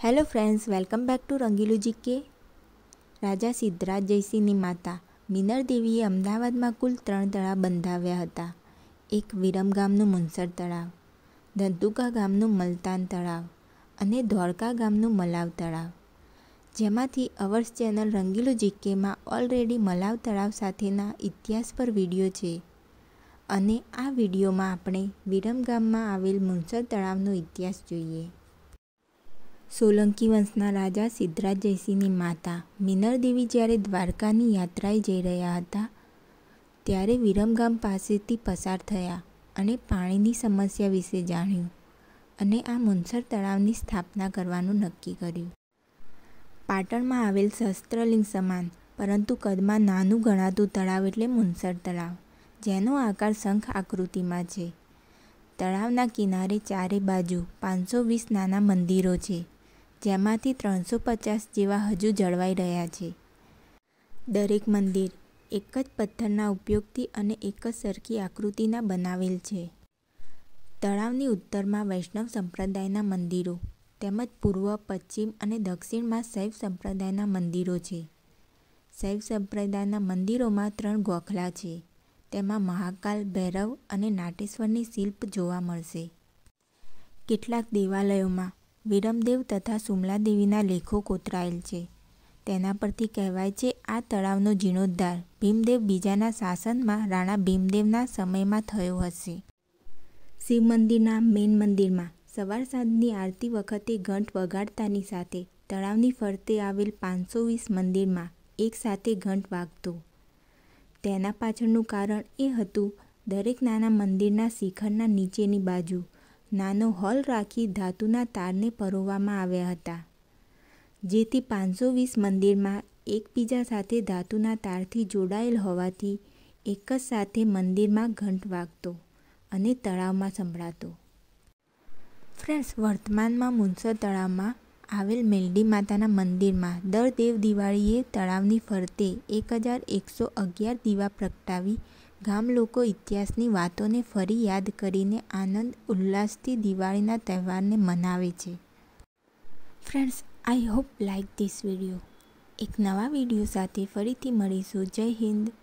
hello friends welcome back to Rangilu GK રાજા સિદ્ધરાજ જયસિંહની માતા મિનર દેવીએ અમદાવાદમાં કુલ ત્રણ તળાવ બંધાવ્યા હતા એક વિરમ ગામનું મુનસર તળાવ ધંતુકા ગામનું મલતાન તળાવ અને ધોળકા ગામનું મલાવ તળાવ જેમાંથી અવર્સ ચેનલ રંગીલું જીકેમાં ઓલરેડી મલાવ તળાવ સાથેના ઇતિહાસ પર વિડીયો છે અને આ વિડીયોમાં આપણે વિરમ ગામમાં આવેલ મુનસર તળાવનો ઇતિહાસ જોઈએ સોલંકી વંશના રાજા સિદ્ધરાજ જયસિંહની માતા મિનરદેવી જ્યારે દ્વારકાની યાત્રાએ જઈ રહ્યા હતા ત્યારે વિરમગામ પાસેથી પસાર થયા અને પાણીની સમસ્યા વિશે જાણ્યું અને આ મુનસર તળાવની સ્થાપના કરવાનું નક્કી કર્યું પાટણમાં આવેલ શસ્ત્રલિંગ સમાન પરંતુ કદમાં નાનું ગણાતું તળાવ એટલે મુનસર તળાવ જેનો આકાર શંખ આકૃતિમાં છે તળાવના કિનારે ચારે બાજુ પાંચસો વીસ નાના મંદિરો છે જેમાંથી ત્રણસો પચાસ જેવા હજુ જળવાઈ રહ્યા છે દરેક મંદિર એક જ પથ્થરના ઉપયોગથી અને એક જ સરખી આકૃતિના બનાવેલ છે તળાવની ઉત્તરમાં વૈષ્ણવ સંપ્રદાયના મંદિરો તેમજ પૂર્વ પશ્ચિમ અને દક્ષિણમાં શૈવ સંપ્રદાયના મંદિરો છે શૈવ સંપ્રદાયના મંદિરોમાં ત્રણ ગોખલા છે તેમાં મહાકાલ ભૈરવ અને નાટેશ્વરની શિલ્પ જોવા મળશે કેટલાક દેવાલયોમાં વિરમદેવ તથા સુમલાદેવીના લેખો કોતરાયેલ છે તેના પરથી કહેવાય છે આ તળાવનો જીર્ણોદ્ધાર ભીમદેવ બીજાના શાસનમાં રાણા ભીમદેવના સમયમાં થયો હશે શિવ મંદિરના મેન મંદિરમાં સવાર સાંજની આરતી વખતે ઘંટ વગાડતાની સાથે તળાવની ફરતે આવેલ પાંચસો વીસ મંદિરમાં એકસાથે ઘંટ વાગતો તેના પાછળનું કારણ એ હતું દરેક નાના મંદિરના શિખરના નીચેની બાજુ નાનો હોલ રાખી ધાતુના તારને પરોવવામાં આવ્યા હતા જેથી પાંચસો વીસ મંદિરમાં એકબીજા સાથે ધાતુના તારથી જોડાયેલ હોવાથી એક જ સાથે મંદિરમાં ઘંટ વાગતો અને તળાવમાં સંભળાતો ફ્રેન્ડ્સ વર્તમાનમાં મુનસર તળાવમાં આવેલ મેલડી માતાના મંદિરમાં દર દેવ દિવાળીએ તળાવની ફરતે એક હજાર એકસો અગિયાર દીવા પ્રગટાવી ગામ લોકો ઇતિહાસની વાતોને ફરી યાદ કરીને આનંદ ઉલ્લાસથી દિવાળીના તહેવારને મનાવે છે friends I hope like this video એક નવા વિડીયો સાથે ફરીથી મળીશું જય હિન્દ